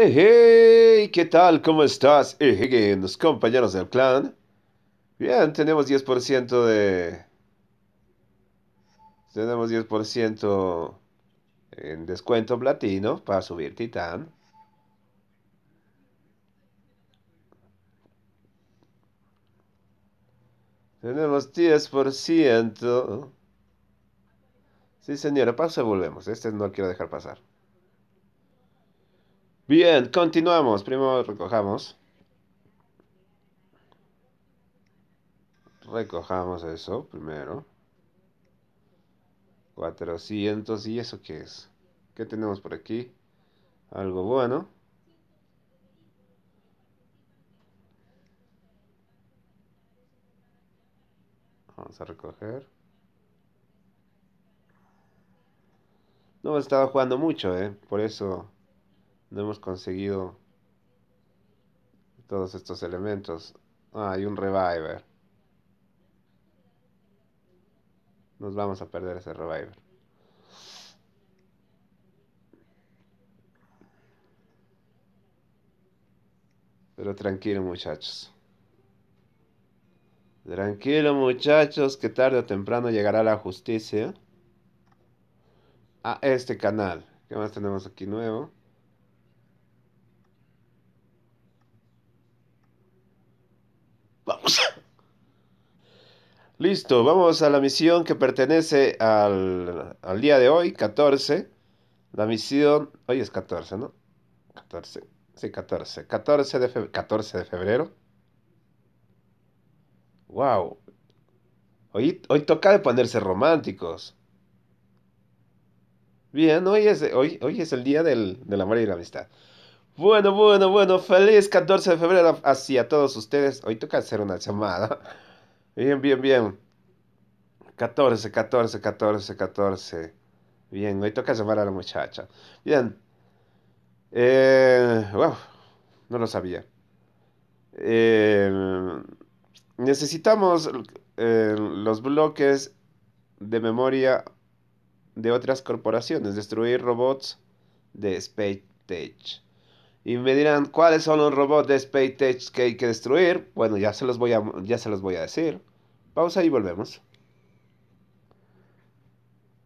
Hey, ¿qué tal? ¿Cómo estás? Hey, los compañeros del clan. Bien, tenemos 10% de... Tenemos 10% en descuento platino para subir titán. Tenemos 10%. Sí, señora, y volvemos. Este no lo quiero dejar pasar. Bien, continuamos. Primero recojamos. Recojamos eso primero. 400. ¿Y eso qué es? ¿Qué tenemos por aquí? Algo bueno. Vamos a recoger. No estado jugando mucho, ¿eh? Por eso no hemos conseguido todos estos elementos. Ah, hay un reviver. Nos vamos a perder ese reviver. Pero tranquilo muchachos. Tranquilo muchachos que tarde o temprano llegará la justicia a este canal. ¿Qué más tenemos aquí nuevo? Listo, vamos a la misión que pertenece al, día de hoy, 14. La misión, hoy es 14, ¿no? 14, sí, 14. 14 de, febrero, 14 de febrero. ¡Wow! Hoy, hoy toca de ponerse románticos. Bien, hoy es, hoy, hoy es el día del, amor y la amistad. Bueno, bueno, bueno, feliz 14 de febrero hacia todos ustedes. Hoy toca hacer una llamada. Bien, bien, bien. 14, 14, 14, 14. Bien, hoy toca llamar a la muchacha. Bien. Eh, no lo sabía. Eh, necesitamos eh, los bloques de memoria de otras corporaciones, destruir robots de Space Y me dirán, ¿cuáles son los robots de Space que hay que destruir? Bueno, ya se los voy a, ya se los voy a decir. Pausa y volvemos.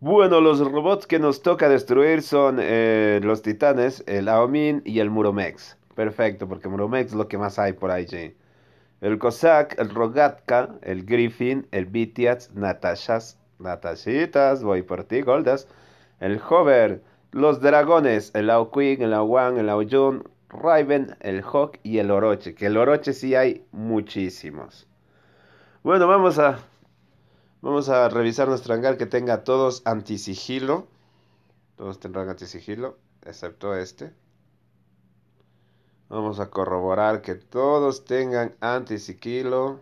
Bueno, los robots que nos toca destruir son eh, los titanes, el Aomin y el Muromex. Perfecto, porque Muromex es lo que más hay por ahí. El Cossack, el Rogatka, el Griffin, el Bitiats, Natashas, Natashitas, voy por ti, Goldas. El Hover, los dragones, el Aoquig, el Wang, el Jun, Raven, el Hawk y el Oroche. Que el Oroche sí hay muchísimos. Bueno, vamos a, vamos a revisar nuestro hangar que tenga todos antisigilo. Todos tendrán antisigilo, excepto este. Vamos a corroborar que todos tengan antisigilo.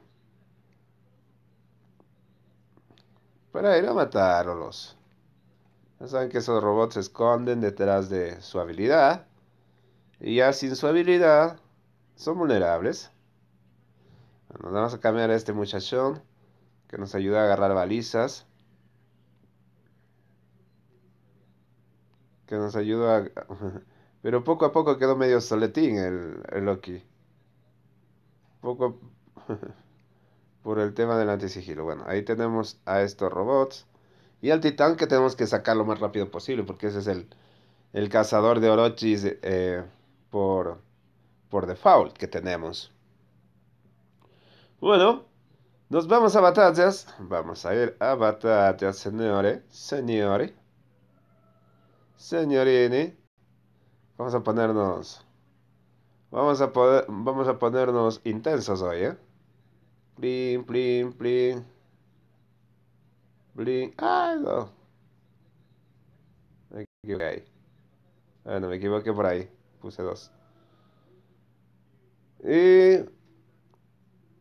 Para ir a matarlos. Ya saben que esos robots se esconden detrás de su habilidad. Y ya sin su habilidad, son vulnerables. Nos vamos a cambiar a este muchachón que nos ayuda a agarrar balizas. Que nos ayuda a... Pero poco a poco quedó medio soletín el, Loki. Poco por el tema del anti-sigilo. Bueno, ahí tenemos a estos robots. Y al titán que tenemos que sacar lo más rápido posible. Porque ese es el, cazador de Orochis eh, por, por default que tenemos. Bueno, nos vamos a batallas. Vamos a ir a batallas, señores, señores, señorini, Vamos a ponernos. Vamos a, poder, vamos a ponernos intensos hoy, ¿eh? Plim, blin, blin, Plim. Ah no! Me equivoqué Ah, no, me equivoqué por ahí. Puse dos. Y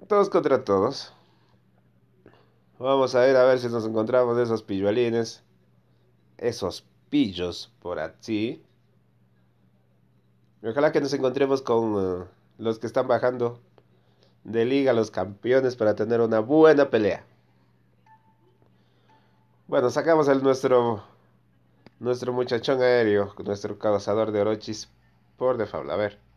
todos contra todos. Vamos a ver a ver si nos encontramos de esos pilluelines. Esos pillos por aquí. Ojalá que nos encontremos con eh, los que están bajando de liga, los campeones, para tener una buena pelea. Bueno, sacamos el nuestro nuestro muchachón aéreo, nuestro cazador de Orochis por de A ver.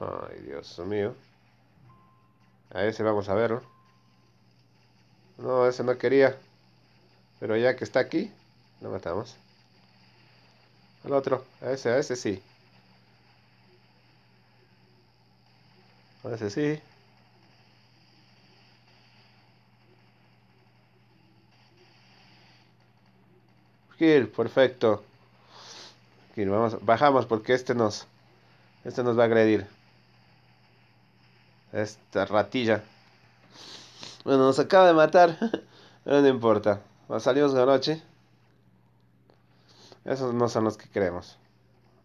Ay, Dios mío. A ese vamos a verlo. No, ese no quería. Pero ya que está aquí, lo matamos. Al otro, a ese, a ese sí. A ese sí. Kill, perfecto. Kill, vamos, bajamos porque este nos, este nos va a agredir. Esta ratilla. Bueno, nos acaba de matar. no importa. Salimos de noche. Esos no son los que creemos.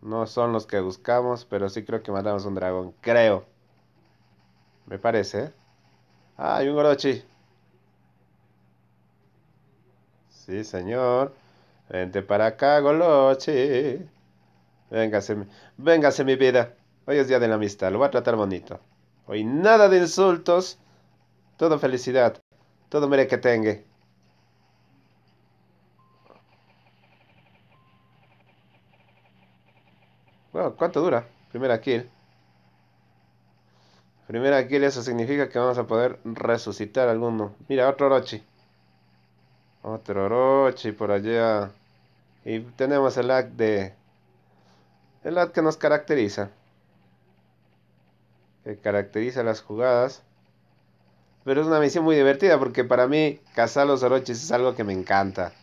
No son los que buscamos, pero sí creo que matamos a un dragón. Creo. Me parece, ¿eh? Ah, hay un Gorochi Sí, señor. Vente para acá, Golochi. Véngase, véngase mi vida. Hoy es día de la amistad. Lo voy a tratar bonito. Hoy nada de insultos, todo felicidad, todo que tengue. Bueno, ¿cuánto dura? Primera kill. Primera kill, eso significa que vamos a poder resucitar alguno. Mira, otro Orochi. Otro Orochi por allá. Y tenemos el act de... El act que nos caracteriza que caracteriza las jugadas. Pero es una misión muy divertida porque para mí cazar los oroches es algo que me encanta.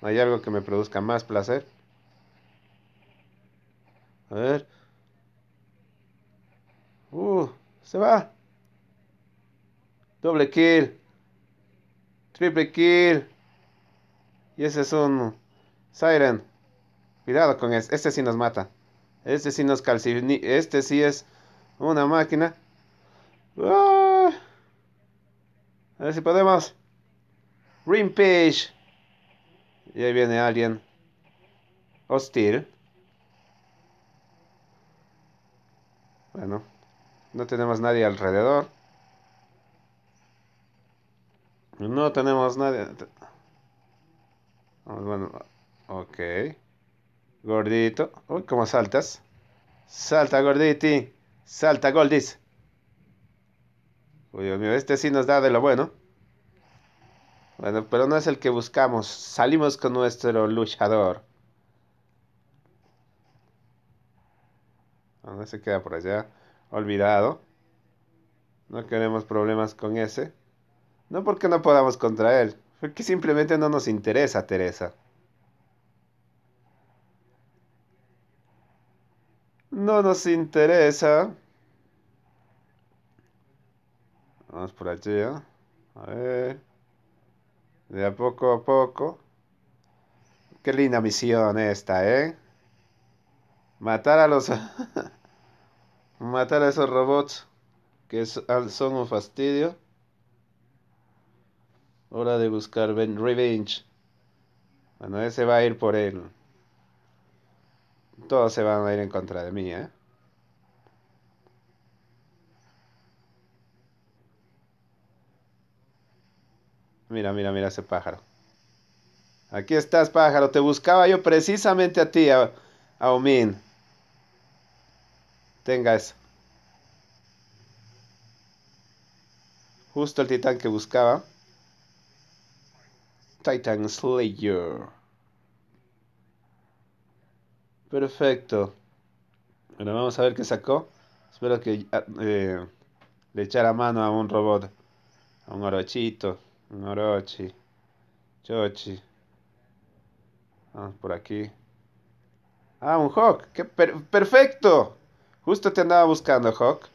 No hay algo que me produzca más placer. A ver. Uh, se va. Doble kill. Triple kill. Y ese es un Siren. Cuidado con este. Este sí nos mata. Este sí nos calcifica. Este sí es una máquina. Ah. A ver si podemos. Rampage. Y ahí viene alguien. Hostil. Bueno. No tenemos nadie alrededor. No tenemos nadie. Ah, bueno, ok. Gordito. Uy, cómo saltas. Salta, gorditi. Salta Goldis, Uy, Dios mío, este sí nos da de lo bueno. Bueno, pero no es el que buscamos. Salimos con nuestro luchador. Ah, no se queda por allá. Olvidado. No queremos problemas con ese. No porque no podamos contra él. Porque simplemente no nos interesa, Teresa. No nos interesa. Vamos por aquí. ¿eh? A ver. De a poco a poco. Qué linda misión esta, ¿eh? Matar a los... Matar a esos robots que son un fastidio. Hora de buscar revenge. Bueno, ese va a ir por él. Todos se van a ir en contra de mí, ¿eh? Mira, mira, mira ese pájaro. Aquí estás, pájaro. Te buscaba yo precisamente a ti, a, Tenga eso. Justo el titán que buscaba. Titan Slayer. Perfecto. Bueno, vamos a ver qué sacó. Espero que ah, eh, le echara mano a un robot. A un orochito. Un orochi. Chochi. Vamos por aquí. Ah, un Hawk. ¡Qué perfecto! Justo te andaba buscando, Hawk.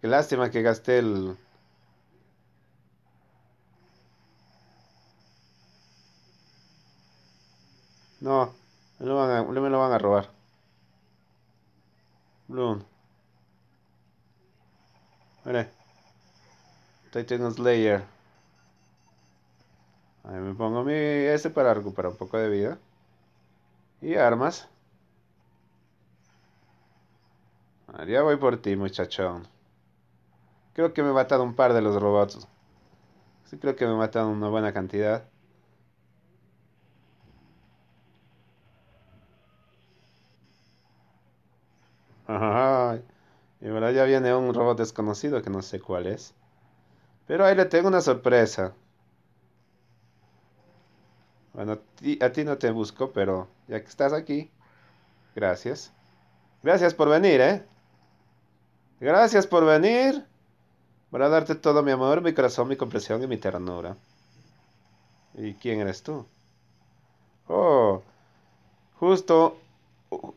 Qué lástima que gasté el... No. Me lo van a, me lo van a robar. Bloom. mire Titan Slayer. Ahí me pongo mi S para recuperar un poco de vida. Y armas. Ahora ya voy por ti, muchachón. Creo que me he matado un par de los robots. Sí, creo que me he matado una buena cantidad. Y ahora ya viene un robot desconocido que no sé cuál es. Pero ahí le tengo una sorpresa. Bueno, a ti no te busco, pero ya que estás aquí, gracias. Gracias por venir, ¿eh? Gracias por venir. Para darte todo mi amor, mi corazón, mi comprensión y mi ternura. ¿Y quién eres tú? Oh, justo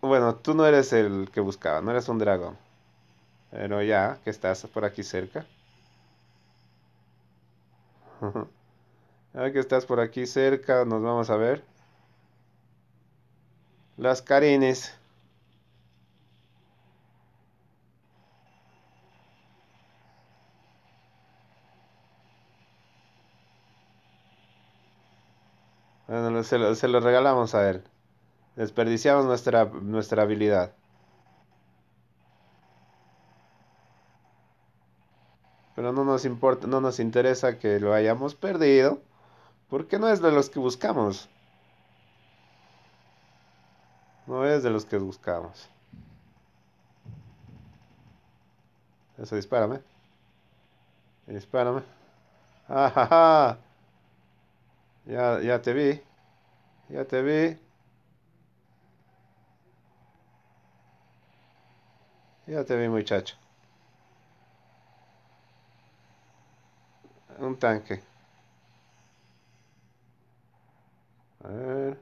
bueno, tú no eres el que buscaba, no eres un dragón. Pero ya, que estás por aquí cerca. ya que estás por aquí cerca, nos vamos a ver. Las carines Bueno, se lo, se lo regalamos a él. Desperdiciamos nuestra, nuestra habilidad. Pero no nos importa, no nos interesa que lo hayamos perdido. Porque no es de los que buscamos. No es de los que buscamos. Eso, dispárame. Dispárame. ¡Ah, ja, Ya, ya te vi. Ya te vi. Ya te vi, muchacho. Un tanque. A ver.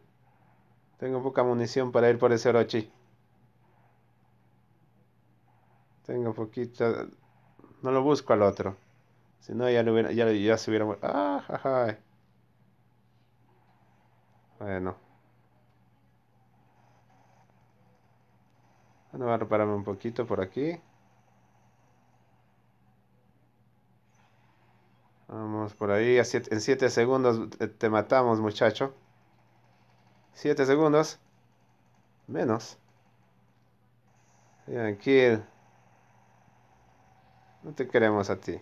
Tengo poca munición para ir por ese Orochi. Tengo poquita... No lo busco al otro. Si no, ya, lo hubiera, ya, ya se hubiera... ¡Ah! Bueno. voy a repararme un poquito por aquí. Vamos por ahí. en 7 segundos te matamos, muchacho. 7 segundos. Menos. Tranquil. No te queremos a ti.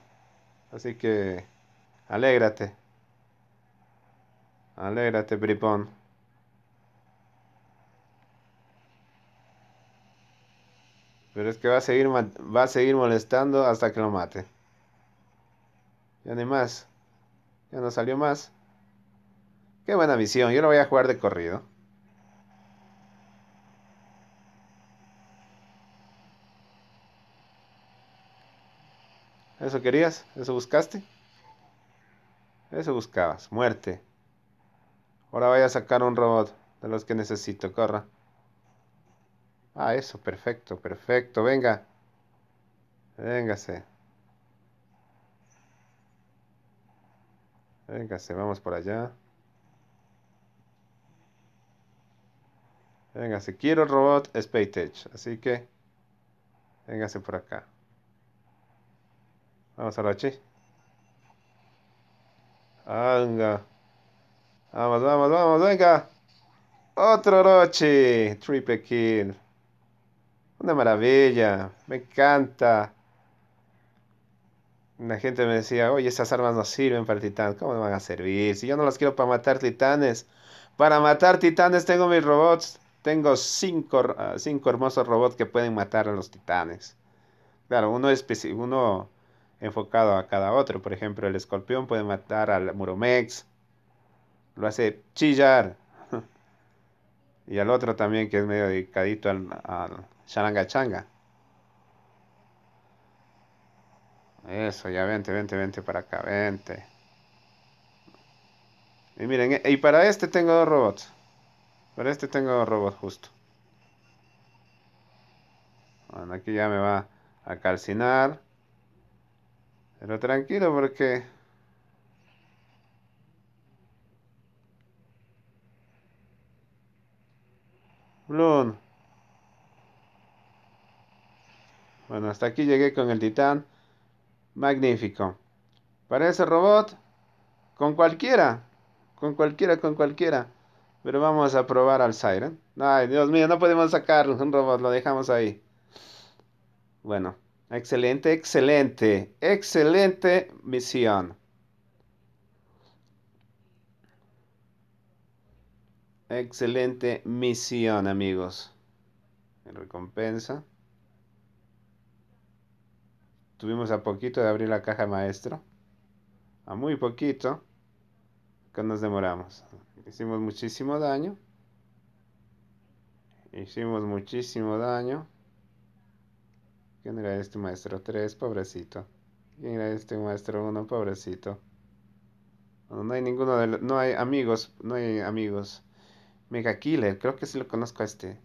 Así que... Alégrate. Alégrate, bribón. Pero es que va a seguir, va a seguir molestando hasta que lo mate. Ya ni más. Ya no salió más. Qué buena visión. Yo lo voy a jugar de corrido. ¿Eso querías? ¿Eso buscaste? Eso buscabas. Muerte. Ahora voy a sacar un robot de los que necesito. Corra. Ah, eso, perfecto, perfecto. Venga. Véngase. Véngase, vamos por allá. Véngase, quiero el robot Edge así que véngase por acá. Vamos a la Vamos, vamos, vamos, venga. Otro Rochi. Triple kill. Una maravilla, me encanta. La gente me decía, oye, esas armas no sirven para titanes, ¿cómo me van a servir? Si yo no las quiero para matar titanes. Para matar titanes tengo mis robots. Tengo cinco, ah, hermosos robots que pueden matar a los titanes. Claro, uno, uno enfocado a cada otro. Por ejemplo, el escorpión puede matar al Muromex. Lo hace chillar. y al otro también que es medio dedicadito al Charanga changa. Eso, ya vente, vente, vente para acá, vente. Y miren, eh, y para este tengo dos robots. Para este tengo dos robots justo. Bueno, aquí ya me va a calcinar. Pero tranquilo porque... Bloom. Bueno, hasta aquí llegué con el titán. Magnífico. Para ese robot, con cualquiera. Con cualquiera, con cualquiera. Pero vamos a probar al Siren. Ay, Dios mío, no podemos sacar un robot, lo dejamos ahí. Bueno, excelente, excelente, excelente misión. Excelente misión, amigos. En recompensa. Tuvimos a poquito de abrir la caja maestro. A muy poquito. Que nos demoramos. Hicimos muchísimo daño. Hicimos muchísimo daño. ¿Quién era este maestro 3? Pobrecito. ¿Quién era este maestro Uno, Pobrecito. No hay ninguno de No hay amigos. No hay amigos. Mega Killer. Creo que sí lo conozco a este.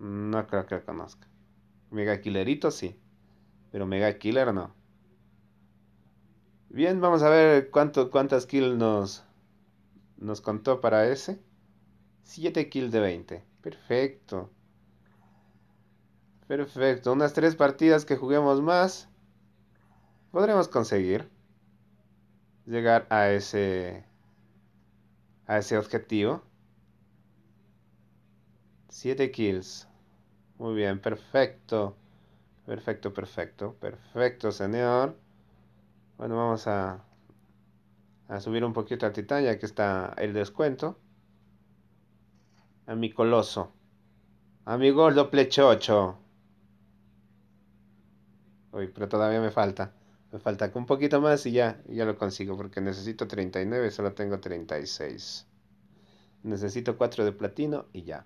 No creo que lo conozca. Mega Killerito sí, pero Mega Killer no. Bien, vamos a ver cuánto, cuántas kills nos, nos contó para ese. 7 kills de 20. Perfecto. Perfecto. Unas 3 partidas que juguemos más. Podremos conseguir llegar a ese a ese objetivo. 7 kills. Muy bien, perfecto. Perfecto, perfecto, perfecto, señor. Bueno, vamos a, a subir un poquito a titan, ya que está el descuento. A mi coloso. A mi gordo plechocho. Uy, pero todavía me falta. Me falta un poquito más y ya, ya lo consigo, porque necesito 39, solo tengo 36. Necesito 4 de platino y ya.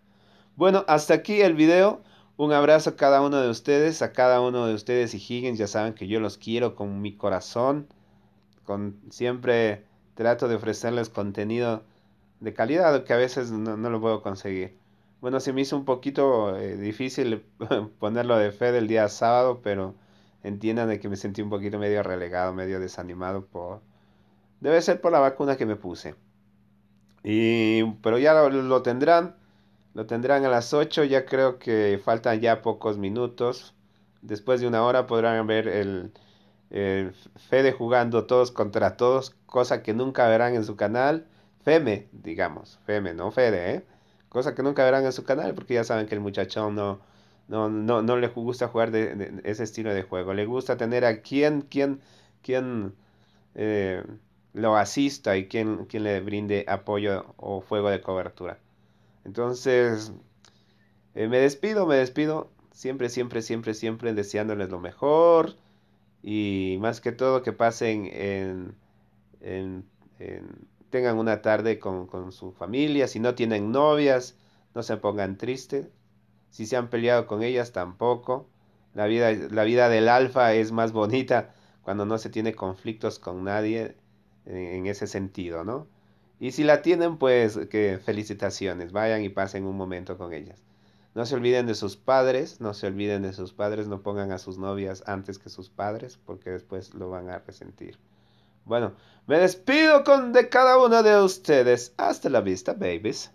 Bueno, hasta aquí el video. Un abrazo a cada uno de ustedes, a cada uno de ustedes y Higgins, ya saben que yo los quiero con mi corazón. Con, siempre trato de ofrecerles contenido de calidad que a veces no, lo puedo conseguir. Bueno, se me hizo un poquito eh, difícil ponerlo de fe del día sábado, pero entiendan de que me sentí un poquito medio relegado, medio desanimado por... Debe ser por la vacuna que me puse. Y, pero ya lo tendrán. Lo tendrán a las 8, ya creo que faltan ya pocos minutos. Después de una hora podrán ver el, Fede jugando todos contra todos, cosa que nunca verán en su canal. Feme, digamos, Feme, no Fede, ¿eh? Cosa que nunca verán en su canal porque ya saben que el muchachón no, no, no, le gusta jugar de, ese estilo de juego. Le gusta tener a quien, quien, eh, lo asista y quien, quien le brinde apoyo o fuego de cobertura. Entonces, eh, me despido, me despido. Siempre, siempre, siempre, siempre deseándoles lo mejor. Y más que todo que pasen en... en, en tengan una tarde con, su familia. Si no tienen novias, no se pongan tristes. Si se han peleado con ellas, tampoco. La vida, la vida del alfa es más bonita cuando no se tiene conflictos con nadie en ese sentido, ¿no? Y si la tienen, pues que felicitaciones, vayan y pasen un momento con ellas. No se olviden de sus padres, no se olviden de sus padres, no pongan a sus novias antes que sus padres, porque después lo van a resentir. Bueno, me despido con de cada uno de ustedes. Hasta la vista, babies.